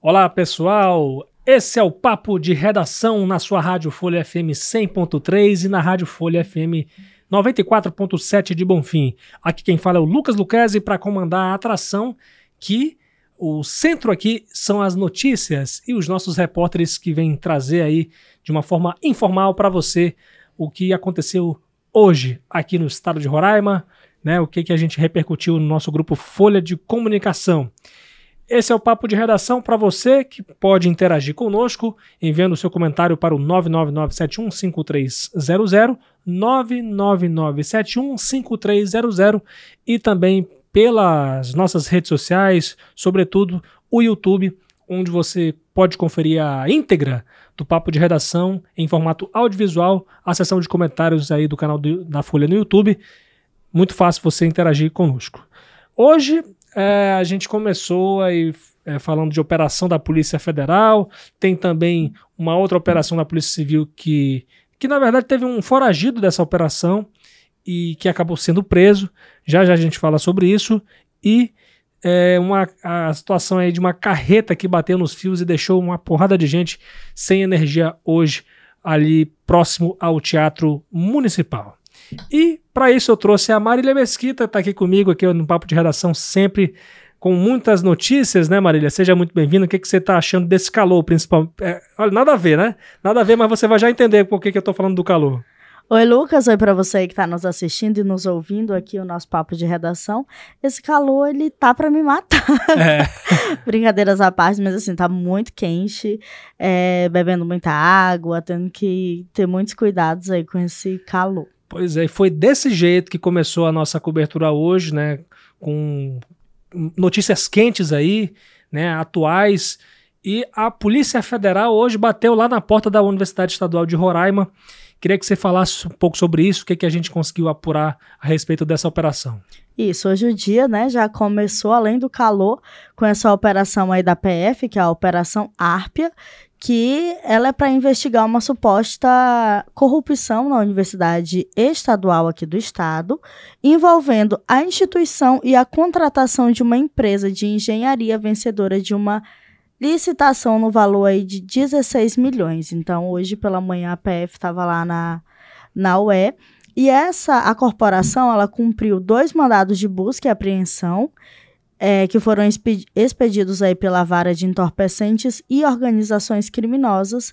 Olá, pessoal. Esse é o papo de redação na sua Rádio Folha FM 100.3 e na Rádio Folha FM 94.7 de Bonfim. Aqui quem fala é o Lucas Luquezzi para comandar a atração que o centro aqui são as notícias e os nossos repórteres que vêm trazer aí de uma forma informal para você o que aconteceu hoje aqui no estado de Roraima, né? O que que a gente repercutiu no nosso grupo Folha de Comunicação. Esse é o papo de redação para você que pode interagir conosco, enviando seu comentário para o 999715300, 999715300 e também pelas nossas redes sociais, sobretudo o YouTube, onde você pode conferir a íntegra do papo de redação em formato audiovisual, a seção de comentários aí do canal do, da Folha no YouTube. Muito fácil você interagir conosco. Hoje é, a gente começou aí é, falando de operação da Polícia Federal, tem também uma outra operação da Polícia Civil que, que na verdade teve um foragido dessa operação e que acabou sendo preso. Já já a gente fala sobre isso e é, uma, a situação aí de uma carreta que bateu nos fios e deixou uma porrada de gente sem energia hoje ali próximo ao Teatro Municipal. E para isso eu trouxe a Marília Mesquita, está aqui comigo aqui no Papo de Redação, sempre com muitas notícias, né, Marília? Seja muito bem-vinda. O que, que você está achando desse calor, principalmente? É, olha, nada a ver, né? Nada a ver, mas você vai já entender por que, que eu estou falando do calor. Oi, Lucas. Oi para você que está nos assistindo e nos ouvindo aqui o nosso papo de redação. Esse calor, ele tá para me matar. É. Brincadeiras à parte, mas assim, tá muito quente, é, bebendo muita água, tendo que ter muitos cuidados aí com esse calor. Pois é, foi desse jeito que começou a nossa cobertura hoje, né? Com notícias quentes aí, né? Atuais. E a Polícia Federal hoje bateu lá na porta da Universidade Estadual de Roraima. Queria que você falasse um pouco sobre isso, o que, que a gente conseguiu apurar a respeito dessa operação. Isso, hoje o dia, né, já começou, além do calor, com essa operação aí da PF, que é a Operação Árpia, que ela é para investigar uma suposta corrupção na universidade estadual aqui do estado, envolvendo a instituição e a contratação de uma empresa de engenharia vencedora de uma licitação no valor aí de 16 milhões. Então, hoje pela manhã a PF estava lá na na UE e essa a corporação ela cumpriu dois mandados de busca e apreensão é, que foram expedidos aí pela vara de entorpecentes e organizações criminosas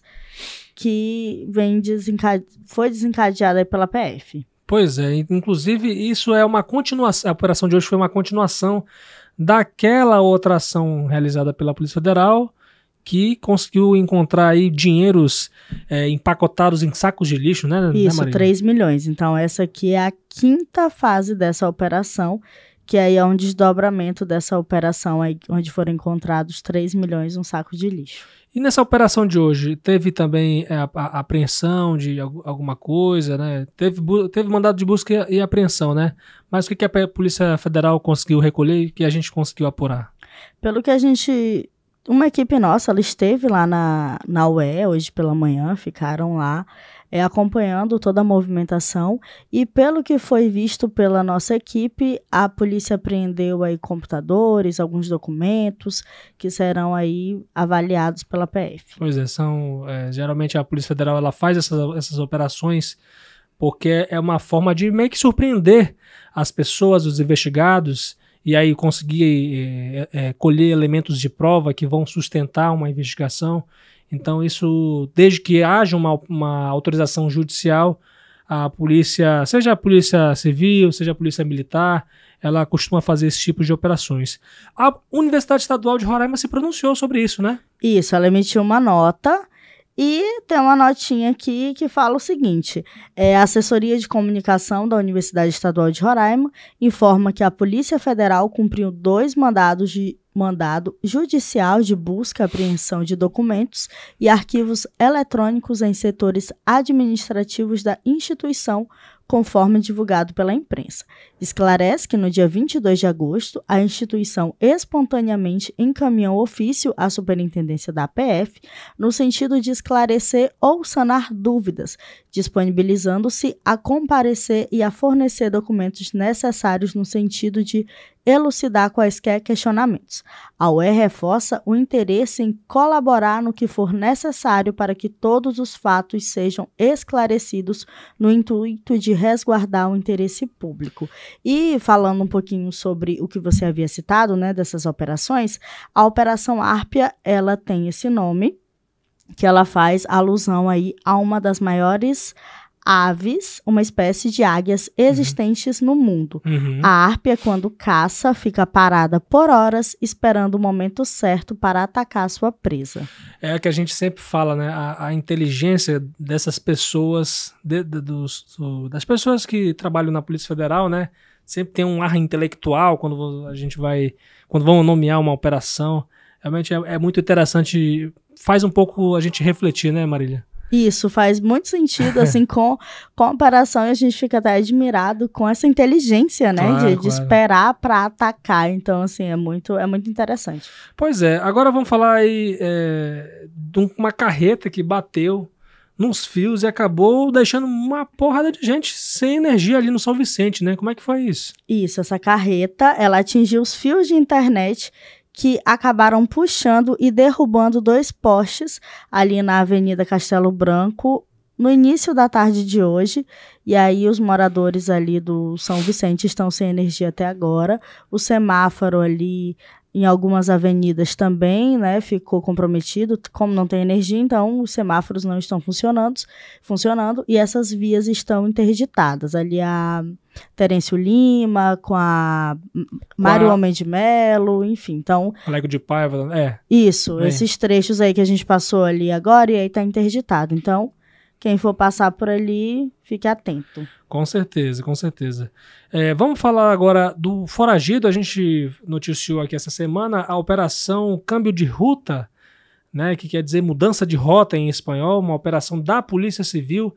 que vem desencade... foi desencadeada pela PF. Pois é, inclusive isso é uma continuação, a operação de hoje foi uma continuação daquela outra ação realizada pela Polícia Federal que conseguiu encontrar aí dinheiros é, empacotados em sacos de lixo, né? né isso, né, 3 milhões. Então essa aqui é a quinta fase dessa operação que aí é um desdobramento dessa operação aí, onde foram encontrados 3 milhões um saco de lixo. E nessa operação de hoje, teve também é, a, a apreensão de alguma coisa, né? Teve, teve mandado de busca e, e apreensão, né? Mas o que, que a Polícia Federal conseguiu recolher e que a gente conseguiu apurar? Pelo que a gente... Uma equipe nossa, ela esteve lá na, na UE hoje pela manhã, ficaram lá é, acompanhando toda a movimentação e pelo que foi visto pela nossa equipe, a polícia apreendeu aí computadores, alguns documentos que serão aí avaliados pela PF. Pois é, são é, geralmente a Polícia Federal ela faz essas, essas operações porque é uma forma de meio que surpreender as pessoas, os investigados e aí conseguir é, é, é colher elementos de prova que vão sustentar uma investigação. Então, isso, desde que haja uma, uma autorização judicial, a polícia, seja a polícia civil, seja a polícia militar, ela costuma fazer esse tipo de operações. A Universidade Estadual de Roraima se pronunciou sobre isso, né? Isso, ela emitiu uma nota e tem uma notinha aqui que fala o seguinte: é, a assessoria de comunicação da Universidade Estadual de Roraima informa que a Polícia Federal cumpriu dois mandados de mandado judicial de busca e apreensão de documentos e arquivos eletrônicos em setores administrativos da instituição, conforme divulgado pela imprensa. Esclarece que no dia 22 de agosto, a instituição espontaneamente encaminhou ofício à Superintendência da APF no sentido de esclarecer ou sanar dúvidas, disponibilizando-se a comparecer e a fornecer documentos necessários no sentido de elucidar quaisquer questionamentos. A UE reforça o interesse em colaborar no que for necessário para que todos os fatos sejam esclarecidos no intuito de resguardar o interesse público. E falando um pouquinho sobre o que você havia citado, né, dessas operações, a Operação Árpia, ela tem esse nome, que ela faz alusão aí a uma das maiores aves, uma espécie de águias existentes uhum. no mundo. Uhum. A árpia, é quando caça, fica parada por horas, esperando o momento certo para atacar sua presa. É o que a gente sempre fala, né? A, a inteligência dessas pessoas, de, de, dos, do, das pessoas que trabalham na Polícia Federal, né? Sempre tem um ar intelectual quando a gente vai. Quando vão nomear uma operação. Realmente é, é muito interessante. Faz um pouco a gente refletir, né, Marília? Isso faz muito sentido, assim, com comparação, e a gente fica até admirado com essa inteligência, né? Claro, de, claro. de, esperar para atacar. Então, assim, é muito, é muito interessante. Pois é, agora vamos falar aí é, de uma carreta que bateu nos fios e acabou deixando uma porrada de gente sem energia ali no São Vicente, né? Como é que foi isso? Isso, essa carreta, ela atingiu os fios de internet que acabaram puxando e derrubando dois postes ali na Avenida Castelo Branco no início da tarde de hoje. E aí os moradores ali do São Vicente estão sem energia até agora. O semáforo ali em algumas avenidas também, né, ficou comprometido, como não tem energia, então os semáforos não estão funcionando, funcionando e essas vias estão interditadas. Ali a Terêncio Lima, com a Mário Homem de Melo, enfim, então... Alego de Paiva, é. Isso, esses trechos aí que a gente passou ali agora e aí tá interditado, então quem for passar por ali, fique atento. Com certeza, com certeza. É, vamos falar agora do foragido. A gente noticiou aqui essa semana a operação Câmbio de Ruta, né, que quer dizer mudança de rota em espanhol, uma operação da Polícia Civil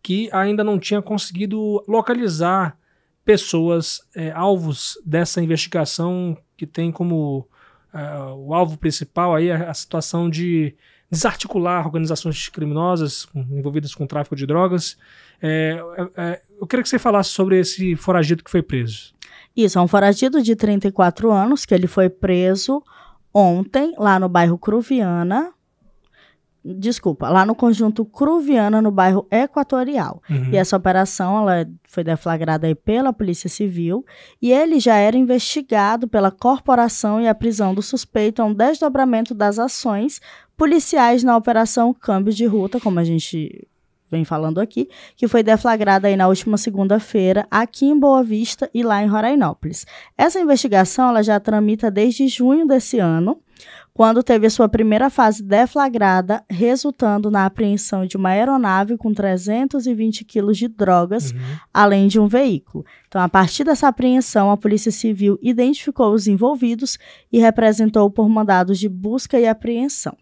que ainda não tinha conseguido localizar pessoas é, alvos dessa investigação que tem como uh, o alvo principal aí a, a situação de desarticular organizações criminosas envolvidas com tráfico de drogas. É, é, é, eu queria que você falasse sobre esse foragido que foi preso. Isso, é um foragido de 34 anos que ele foi preso ontem lá no bairro Cruviana. Desculpa, lá no conjunto Cruviana, no bairro Equatorial. Uhum. E essa operação ela foi deflagrada aí pela Polícia Civil e ele já era investigado pela corporação e a prisão do suspeito é um desdobramento das ações policiais na Operação Câmbio de Ruta, como a gente vem falando aqui, que foi deflagrada aí na última segunda-feira aqui em Boa Vista e lá em Rorainópolis. Essa investigação ela já tramita desde junho desse ano, quando teve a sua primeira fase deflagrada, resultando na apreensão de uma aeronave com 320 quilos de drogas, uhum. além de um veículo. Então, a partir dessa apreensão, a Polícia Civil identificou os envolvidos e representou por mandados de busca e apreensão.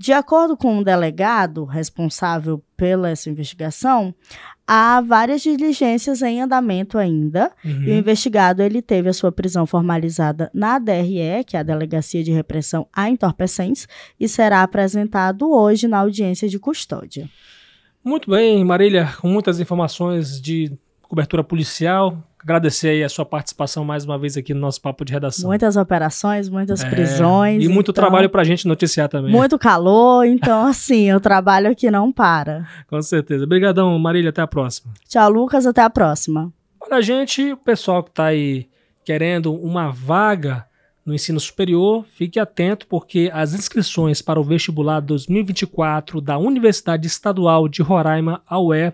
De acordo com o delegado responsável pela essa investigação, há várias diligências em andamento ainda. Uhum. E o investigado ele teve a sua prisão formalizada na DRE, que é a Delegacia de Repressão a Entorpecentes, e será apresentado hoje na audiência de custódia. Muito bem, Marília, com muitas informações de cobertura policial, Agradecer aí a sua participação mais uma vez aqui no nosso papo de redação. Muitas operações, muitas é, prisões. E muito então, trabalho para a gente noticiar também. Muito calor, então assim, o trabalho aqui não para. Com certeza. Obrigadão, Marília, até a próxima. Tchau, Lucas, até a próxima. Olha, gente, o pessoal que está aí querendo uma vaga no ensino superior, fique atento porque as inscrições para o vestibular 2024 da Universidade Estadual de Roraima, a UE,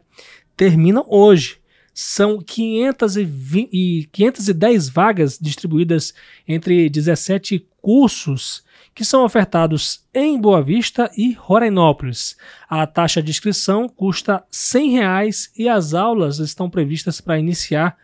terminam hoje são 520, 510 vagas distribuídas entre 17 cursos que são ofertados em Boa Vista e Rorainópolis. A taxa de inscrição custa R$ 100 reais e as aulas estão previstas para iniciar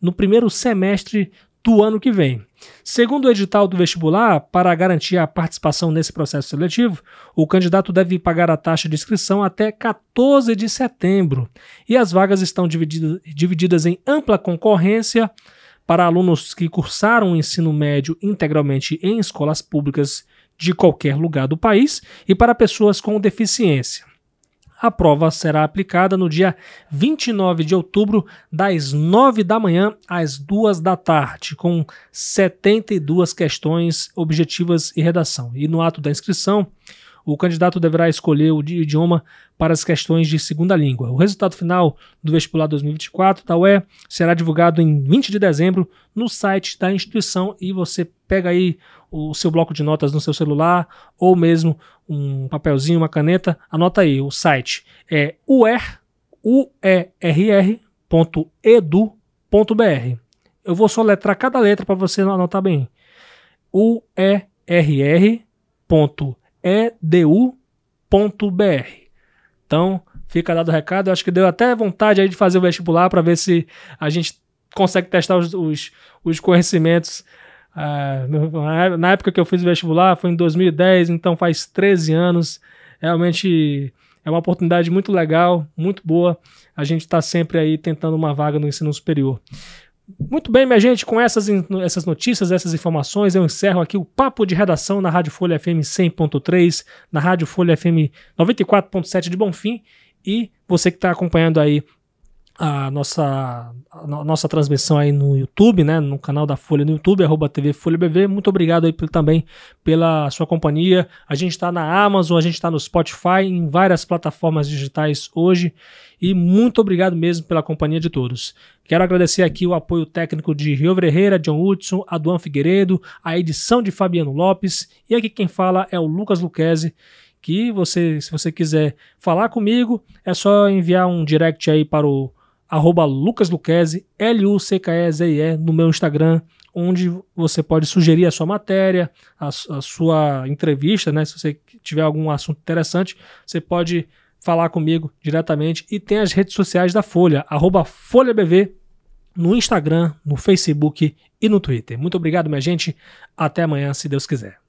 no primeiro semestre do ano que vem. Segundo o edital do vestibular, para garantir a participação nesse processo seletivo, o candidato deve pagar a taxa de inscrição até 14 de setembro. E as vagas estão dividido, divididas em ampla concorrência para alunos que cursaram o ensino médio integralmente em escolas públicas de qualquer lugar do país e para pessoas com deficiência. A prova será aplicada no dia 29 de outubro, das 9 da manhã às 2 da tarde, com 72 questões objetivas e redação. E no ato da inscrição, o candidato deverá escolher o idioma para as questões de segunda língua. O resultado final do vestibular 2024 da UE será divulgado em 20 de dezembro no site da instituição e você pega aí o seu bloco de notas no seu celular ou mesmo um papelzinho, uma caneta, anota aí. O site é uerr.edu.br. Eu vou soletrar cada letra para você anotar bem. uerr.edu.br edu.br. Então, fica dado o recado. Eu acho que deu até vontade aí de fazer o vestibular para ver se a gente consegue testar os, os, os conhecimentos. Uh, na época que eu fiz o vestibular foi em 2010, então faz 13 anos. Realmente é uma oportunidade muito legal, muito boa. A gente está sempre aí tentando uma vaga no ensino superior. Muito bem, minha gente, com essas, essas notícias, essas informações, eu encerro aqui o papo de redação na Rádio Folha FM 100.3, na Rádio Folha FM 94.7 de Bonfim e você que está acompanhando aí a nossa, a nossa transmissão aí no YouTube, né, no canal da Folha no YouTube, arroba TV Folha BV. Muito obrigado aí também pela sua companhia. A gente está na Amazon, a gente está no Spotify, em várias plataformas digitais hoje. E muito obrigado mesmo pela companhia de todos. Quero agradecer aqui o apoio técnico de Rio Verreira, John Hudson, Aduan Figueiredo, a edição de Fabiano Lopes. E aqui quem fala é o Lucas Luquezzi que você, se você quiser falar comigo, é só enviar um direct aí para o arroba Lucas l u c k e z e no meu Instagram, onde você pode sugerir a sua matéria, a, a, sua entrevista, né? Se você tiver algum assunto interessante, você pode falar comigo diretamente. E tem as redes sociais da Folha, arroba FolhaBV, no Instagram, no Facebook e no Twitter. Muito obrigado, minha gente. Até amanhã, se Deus quiser.